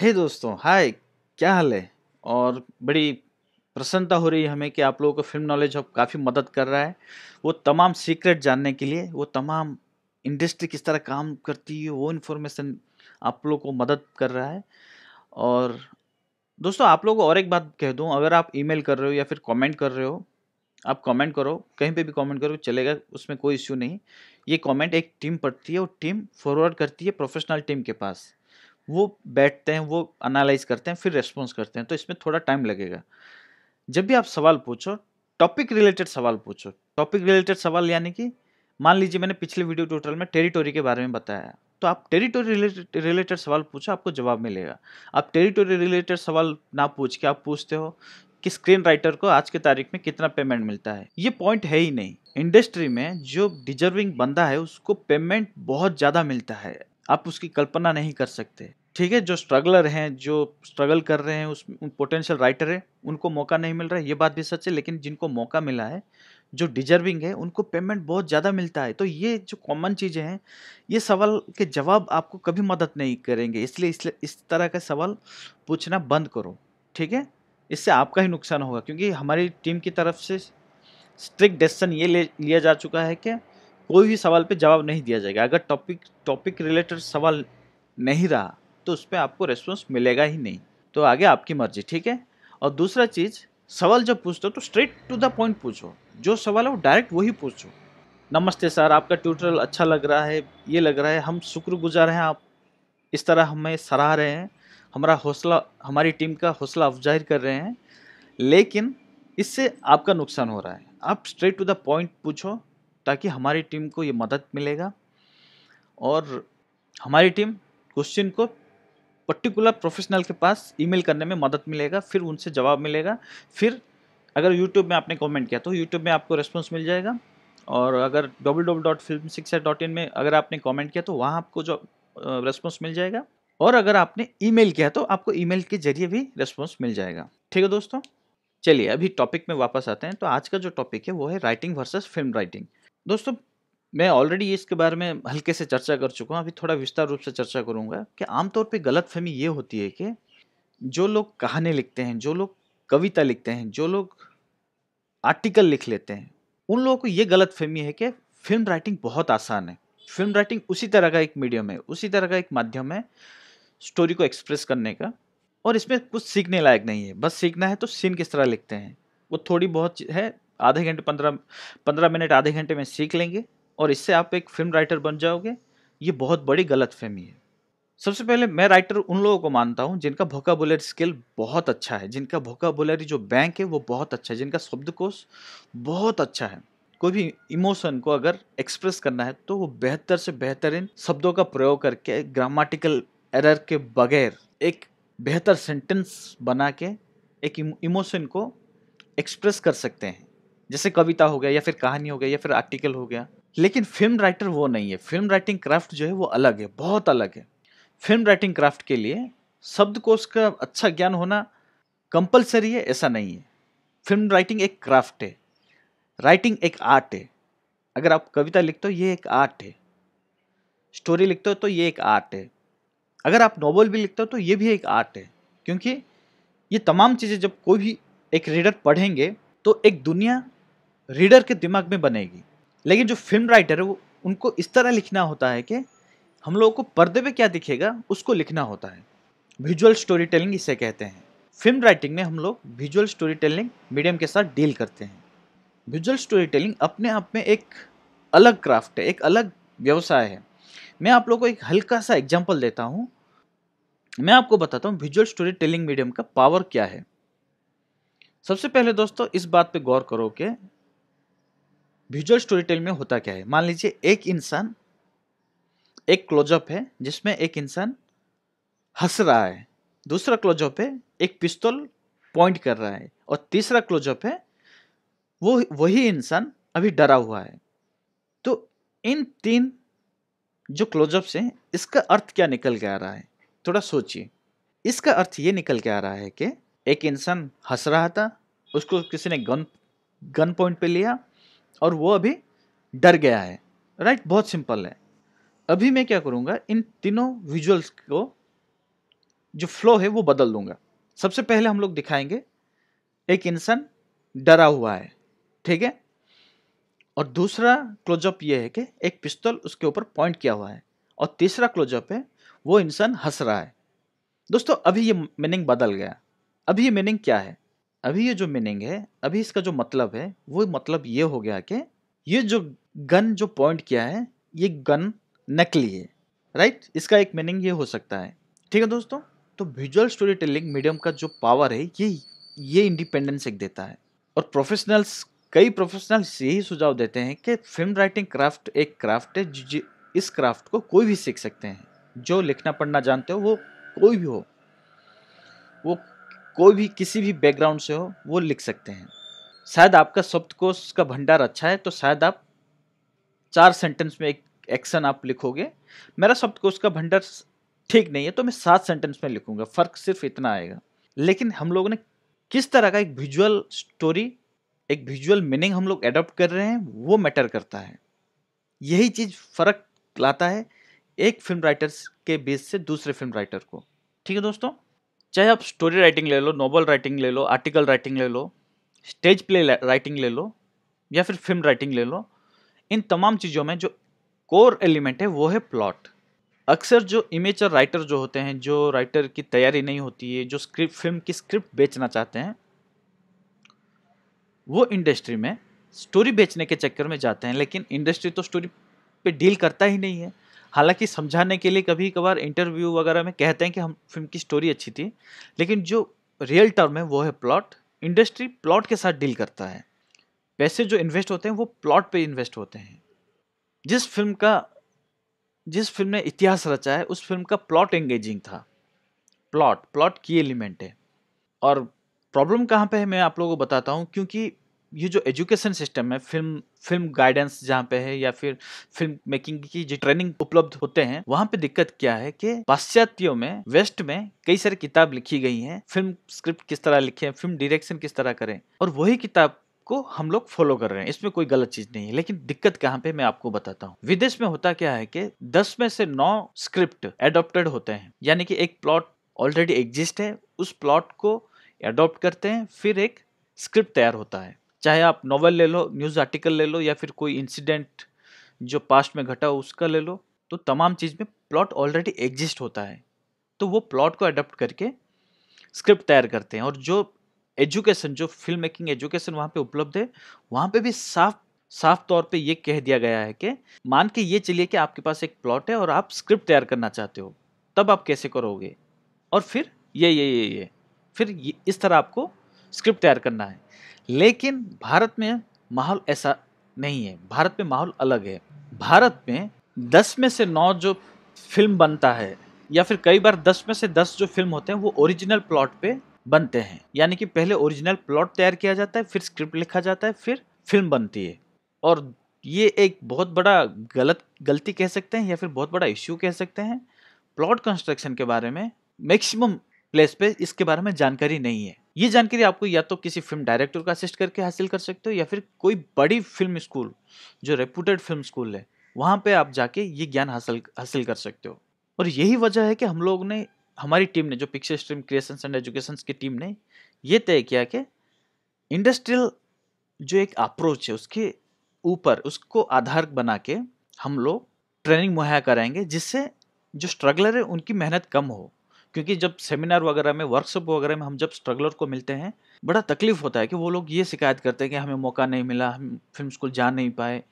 हे दोस्तों हाय क्या हाल है और बड़ी प्रसन्नता हो रही है हमें कि आप लोगों को फिल्म नॉलेज अब काफ़ी मदद कर रहा है वो तमाम सीक्रेट जानने के लिए वो तमाम इंडस्ट्री किस तरह काम करती है वो इन्फॉर्मेशन आप लोगों को मदद कर रहा है और दोस्तों आप लोगों को और एक बात कह दूँ अगर आप ईमेल कर रहे हो या फिर कमेंट कर रहे हो आप कमेंट करो कहीं पे भी कमेंट करो चलेगा उसमें कोई इश्यू नहीं ये कमेंट एक टीम पढ़ती है और टीम फॉरवर्ड करती है प्रोफेशनल टीम के पास वो बैठते हैं वो अनालाइज करते हैं फिर रेस्पॉन्स करते हैं तो इसमें थोड़ा टाइम लगेगा जब भी आप सवाल पूछो टॉपिक रिलेटेड सवाल पूछो टॉपिक रिलेटेड सवाल यानी कि मान लीजिए मैंने पिछले वीडियो ट्यूटोरियल में टेरिटोरी के बारे में बताया तो आप टेरिटोरी रिलेटेड सवाल पूछो आपको जवाब मिलेगा आप टेरिटोरी रिलेटेड सवाल ना पूछ के आप पूछते हो कि स्क्रीन राइटर को आज के तारीख में कितना पेमेंट मिलता है ये पॉइंट है ही नहीं इंडस्ट्री में जो डिजर्विंग बंदा है उसको पेमेंट बहुत ज़्यादा मिलता है आप उसकी कल्पना नहीं कर सकते ठीक है जो स्ट्रगलर हैं जो स्ट्रगल कर रहे हैं उस उन पोटेंशियल राइटर हैं उनको मौका नहीं मिल रहा है ये बात भी सच है लेकिन जिनको मौका मिला है जो डिजर्विंग है उनको पेमेंट बहुत ज़्यादा मिलता है तो ये जो कॉमन चीज़ें हैं ये सवाल के जवाब आपको कभी मदद नहीं करेंगे इसलिए इसलिए इस तरह का सवाल पूछना बंद करो ठीक है इससे आपका ही नुकसान होगा क्योंकि हमारी टीम की तरफ से स्ट्रिक्ट डिसीजन ये ले लिया जा चुका है कि कोई भी सवाल पे जवाब नहीं दिया जाएगा अगर टॉपिक टॉपिक रिलेटेड सवाल नहीं रहा तो उस पर आपको रेस्पॉन्स मिलेगा ही नहीं तो आगे आपकी मर्जी ठीक है और दूसरा चीज़ सवाल जब पूछते हो तो स्ट्रेट टू द पॉइंट पूछो जो सवाल है वो डायरेक्ट वही पूछो नमस्ते सर आपका ट्यूटोरियल अच्छा लग रहा है ये लग रहा है हम शुक्रगुजार हैं आप इस तरह हमें सराह रहे हैं हमारा हौसला हमारी टीम का हौसला अफजाहिर कर रहे हैं लेकिन इससे आपका नुकसान हो रहा है आप स्ट्रेट टू द पॉइंट पूछो ताकि हमारी टीम को ये मदद मिलेगा और हमारी टीम क्वेश्चन को पर्टिकुलर प्रोफेशनल के पास ईमेल करने में मदद मिलेगा फिर उनसे जवाब मिलेगा फिर अगर यूट्यूब में आपने कमेंट किया तो यूट्यूब में आपको रेस्पॉन्स मिल जाएगा और अगर W W dot film dot in में अगर आपने कॉमेंट किया तो वहाँ आपको जो रेस्पॉन्स मिल जाएगा और अगर आपने ईमेल किया तो आपको ईमेल के जरिए भी रेस्पॉन्स मिल जाएगा ठीक है दोस्तों चलिए अभी टॉपिक में वापस आते हैं तो आज का जो टॉपिक है वो है राइटिंग वर्सेस फिल्म राइटिंग दोस्तों मैं ऑलरेडी इसके बारे में हल्के से चर्चा कर चुका हूँ अभी थोड़ा विस्तार रूप से चर्चा करूँगा कि आमतौर पर गलत फहमी ये होती है कि जो लोग कहानी लिखते हैं जो लोग कविता लिखते हैं जो लोग आर्टिकल लिख लेते हैं उन लोगों को ये गलत फहमी है कि फिल्म राइटिंग बहुत आसान है फिल्म राइटिंग उसी तरह का एक मीडियम है उसी तरह का एक माध्यम है स्टोरी को एक्सप्रेस करने का और इसमें कुछ सीखने लायक नहीं है बस सीखना है तो सीन किस तरह लिखते हैं वो थोड़ी बहुत है आधे घंटे पंद्रह पंद्रह मिनट आधे घंटे में सीख लेंगे और इससे आप एक फिल्म राइटर बन जाओगे ये बहुत बड़ी गलत फहमी है सबसे पहले मैं राइटर उन लोगों को मानता हूँ जिनका भोका स्किल बहुत अच्छा है जिनका भोका जो बैंक है वो बहुत अच्छा है जिनका शब्दकोश बहुत अच्छा है कोई भी इमोशन को अगर एक्सप्रेस करना है तो वो बेहतर से बेहतरीन शब्दों का प्रयोग करके ग्रामाटिकल एरर के बगैर एक बेहतर सेंटेंस बना के एक इमोशन को एक्सप्रेस कर सकते हैं जैसे कविता हो गया या फिर कहानी हो गया या फिर आर्टिकल हो गया लेकिन फिल्म राइटर वो नहीं है फिल्म राइटिंग क्राफ्ट जो है वो अलग है बहुत अलग है फिल्म राइटिंग क्राफ्ट के लिए शब्दकोश का अच्छा ज्ञान होना कंपलसरी है ऐसा नहीं है फिल्म राइटिंग एक क्राफ्ट है राइटिंग एक आर्ट है अगर आप कविता लिखते हो ये एक आर्ट है स्टोरी लिखते हो तो ये एक आर्ट है अगर आप नॉवल भी लिखते हो तो ये भी एक आर्ट है क्योंकि ये तमाम चीज़ें जब कोई भी एक रीडर पढ़ेंगे तो एक दुनिया रीडर के दिमाग में बनेगी लेकिन जो फिल्म राइटर है वो उनको इस तरह लिखना होता है कि हम लोगों को पर्दे पे क्या दिखेगा उसको लिखना होता है विजुअल स्टोरी टेलिंग इसे कहते हैं फिल्म राइटिंग में हम लोग विजुअल स्टोरी टेलिंग मीडियम के साथ डील करते हैं विजुअल स्टोरी टेलिंग अपने आप में एक अलग क्राफ्ट है एक अलग व्यवसाय है मैं आप लोगों को एक हल्का सा एग्जाम्पल देता हूँ मैं आपको बताता हूँ विजुअल स्टोरी टेलिंग मीडियम का पावर क्या है सबसे पहले दोस्तों इस बात पे गौर करो कि विजुअल स्टोरी टेल में होता क्या है मान लीजिए एक इंसान एक क्लोजअप है जिसमें एक इंसान हंस रहा है दूसरा क्लोजअप है एक पिस्तौल पॉइंट कर रहा है और तीसरा क्लोजअप है वो वही इंसान अभी डरा हुआ है तो इन तीन जो क्लोजअप्स हैं इसका अर्थ क्या निकल के आ रहा है थोड़ा सोचिए इसका अर्थ ये निकल के आ रहा है कि एक इंसान हंस रहा था उसको किसी ने गन गन पॉइंट पे लिया और वो अभी डर गया है राइट right? बहुत सिंपल है अभी मैं क्या करूँगा इन तीनों विजुअल्स को जो फ्लो है वो बदल दूंगा सबसे पहले हम लोग दिखाएंगे एक इंसान डरा हुआ है ठीक है और दूसरा क्लोजअप ये है कि एक पिस्तौल उसके ऊपर पॉइंट किया हुआ है और तीसरा क्लोजअप है वो इंसान हंस रहा है दोस्तों अभी ये मीनिंग बदल गया अभी ये मीनिंग क्या है अभी ये जो मीनिंग है अभी इसका जो मतलब है वो मतलब ये हो गया कि ये जो गन जो पॉइंट किया है ये गन नकली है राइट इसका एक मीनिंग ये हो सकता है ठीक है दोस्तों तो विजुअल स्टोरी टेलिंग मीडियम का जो पावर है ये ये इंडिपेंडेंस एक देता है और प्रोफेशनल्स कई प्रोफेशनल्स यही सुझाव देते हैं कि फिल्म राइटिंग क्राफ्ट एक क्राफ्ट है इस क्राफ्ट को कोई भी सीख सकते हैं जो लिखना पढ़ना जानते हो वो कोई भी हो वो कोई भी किसी भी बैकग्राउंड से हो वो लिख सकते हैं शायद आपका शब्दकोश का भंडार अच्छा है तो शायद आप चार सेंटेंस में एक एक्शन आप लिखोगे मेरा शब्दकोश का भंडार ठीक नहीं है तो मैं सात सेंटेंस में लिखूंगा फ़र्क सिर्फ इतना आएगा लेकिन हम लोगों ने किस तरह का एक विजुअल स्टोरी एक विजुअल मीनिंग हम लोग एडॉप्ट कर रहे हैं वो मैटर करता है यही चीज़ फ़र्क लाता है एक फिल्म राइटर्स के बेस से दूसरे फिल्म राइटर को ठीक है दोस्तों चाहे आप स्टोरी राइटिंग ले लो नॉवल राइटिंग ले लो आर्टिकल राइटिंग ले लो स्टेज प्ले राइटिंग ले लो या फिर फिल्म राइटिंग ले लो इन तमाम चीज़ों में जो कोर एलिमेंट है वो है प्लॉट अक्सर जो इमेचर राइटर जो होते हैं जो राइटर की तैयारी नहीं होती है जो स्क्रिप्ट फिल्म की स्क्रिप्ट बेचना चाहते हैं वो इंडस्ट्री में स्टोरी बेचने के चक्कर में जाते हैं लेकिन इंडस्ट्री तो स्टोरी पे डील करता ही नहीं है हालांकि समझाने के लिए कभी कभार इंटरव्यू वगैरह में कहते हैं कि हम फिल्म की स्टोरी अच्छी थी लेकिन जो रियल टर्म है वो है प्लॉट इंडस्ट्री प्लॉट के साथ डील करता है पैसे जो इन्वेस्ट होते हैं वो प्लॉट पे इन्वेस्ट होते हैं जिस फिल्म का जिस फिल्म ने इतिहास रचा है उस फिल्म का प्लॉट एंगेजिंग था प्लॉट प्लॉट की एलिमेंट है और प्रॉब्लम कहाँ पे है मैं आप लोगों को बताता हूँ क्योंकि ये जो एजुकेशन सिस्टम है फिल्म फिल्म गाइडेंस जहाँ पे है या फिर फिल्म मेकिंग की जो ट्रेनिंग उपलब्ध होते हैं वहाँ पे दिक्कत क्या है कि पाश्चात्यों में वेस्ट में कई सारी किताब लिखी गई हैं फिल्म स्क्रिप्ट किस तरह लिखें फिल्म डायरेक्शन किस तरह करें और वही किताब को हम लोग फॉलो कर रहे हैं इसमें कोई गलत चीज नहीं है लेकिन दिक्कत कहाँ पे मैं आपको बताता हूँ विदेश में होता क्या है कि दस में से नौ स्क्रिप्ट एडोप्टेड होते हैं यानी कि एक प्लॉट ऑलरेडी एग्जिस्ट है उस प्लॉट को एडोप्ट करते हैं फिर एक स्क्रिप्ट तैयार होता है चाहे आप नॉवल ले लो न्यूज़ आर्टिकल ले लो या फिर कोई इंसिडेंट जो पास्ट में घटा हो उसका ले लो तो तमाम चीज़ में प्लॉट ऑलरेडी एग्जिस्ट होता है तो वो प्लॉट को अडप्ट करके स्क्रिप्ट तैयार करते हैं और जो एजुकेशन जो फिल्म मेकिंग एजुकेशन वहाँ पे उपलब्ध है वहाँ पे भी साफ साफ तौर पे ये कह दिया गया है कि मान के ये चलिए कि आपके पास एक प्लॉट है और आप स्क्रिप्ट तैयार करना चाहते हो तब आप कैसे करोगे और फिर ये ये ये ये फिर ये, इस तरह आपको स्क्रिप्ट तैयार करना है लेकिन भारत में माहौल ऐसा नहीं है भारत में माहौल अलग है भारत में दस में से नौ जो फिल्म बनता है या फिर कई बार दस में से दस जो फिल्म होते हैं वो ओरिजिनल प्लॉट पे बनते हैं यानी कि पहले ओरिजिनल प्लॉट तैयार किया जाता है फिर स्क्रिप्ट लिखा जाता है फिर फिल्म बनती है और ये एक बहुत बड़ा गलत गलती कह सकते हैं या फिर बहुत बड़ा इश्यू कह सकते हैं प्लॉट कंस्ट्रक्शन के बारे में मैक्सिमम प्लेस पे इसके बारे में जानकारी नहीं है ये जानकारी आपको या तो किसी फिल्म डायरेक्टर को असिस्ट करके हासिल कर सकते हो या फिर कोई बड़ी फिल्म स्कूल जो रेपूटेड फिल्म स्कूल है वहाँ पर आप जाके ये ज्ञान हासिल हासिल कर सकते हो और यही वजह है कि हम लोग ने हमारी टीम ने जो picture stream creation and education की टीम ने ये तय किया कि इंडस्ट्रियल जो एक अप्रोच है उसके ऊपर उसको आधार बना के हम लोग ट्रेनिंग मुहैया कराएंगे जिससे जो स्ट्रगलर है उनकी मेहनत कम हो क्योंकि जब सेमिनार वगैरह में वर्कशॉप वगैरह में हम जब स्ट्रगलर को मिलते हैं बड़ा तकलीफ होता है कि वो लोग ये शिकायत करते हैं कि हमें मौका नहीं मिला हम फिल्म स्कूल जा नहीं पाए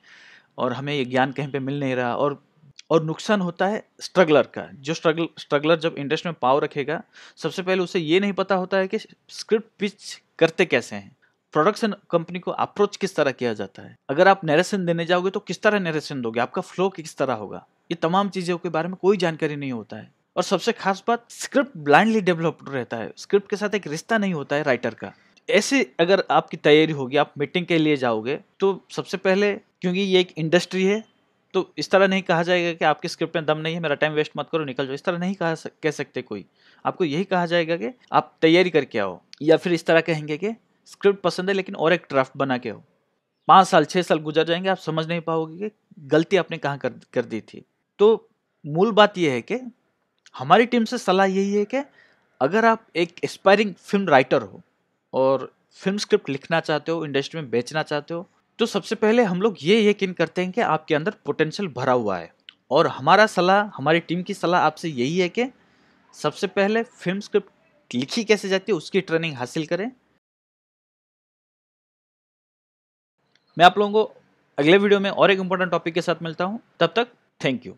और हमें ये ज्ञान कहीं पर मिल नहीं रहा और और नुकसान होता है स्ट्रगलर का जो स्ट्रगल स्ट्रगलर जब इंडस्ट्री में पाव रखेगा सबसे पहले उसे ये नहीं पता होता है कि स्क्रिप्ट पिच करते कैसे हैं प्रोडक्शन कंपनी को अप्रोच किस तरह किया जाता है अगर आप नरेशन देने जाओगे तो किस तरह नरेशन दोगे आपका फ्लो किस तरह होगा ये तमाम चीज़ों के बारे में कोई जानकारी नहीं होता है और सबसे खास बात स्क्रिप्ट ब्लाइंडली डेवलप्ड रहता है स्क्रिप्ट के साथ एक रिश्ता नहीं होता है राइटर का ऐसे अगर आपकी तैयारी होगी आप मीटिंग के लिए जाओगे तो सबसे पहले क्योंकि ये एक इंडस्ट्री है तो इस तरह नहीं कहा जाएगा कि आपके स्क्रिप्ट में दम नहीं है मेरा टाइम वेस्ट मत करो निकल जाओ इस तरह नहीं कहा कह सकते कोई आपको यही कहा जाएगा कि आप तैयारी करके आओ या फिर इस तरह कहेंगे कि स्क्रिप्ट पसंद है लेकिन और एक ड्राफ्ट बना के आओ पाँच साल छः साल गुजर जाएंगे आप समझ नहीं पाओगे कि गलती आपने कहाँ कर कर दी थी तो मूल बात यह है कि हमारी टीम से सलाह यही है कि अगर आप एक एस्पायरिंग फिल्म राइटर हो और फिल्म स्क्रिप्ट लिखना चाहते हो इंडस्ट्री में बेचना चाहते हो तो सबसे पहले हम लोग ये यकीन करते हैं कि आपके अंदर पोटेंशियल भरा हुआ है और हमारा सलाह हमारी टीम की सलाह आपसे यही है कि सबसे पहले फिल्म स्क्रिप्ट लिखी कैसे जाती है उसकी ट्रेनिंग हासिल करें मैं आप लोगों को अगले वीडियो में और एक इम्पोर्टेंट टॉपिक के साथ मिलता हूँ तब तक थैंक यू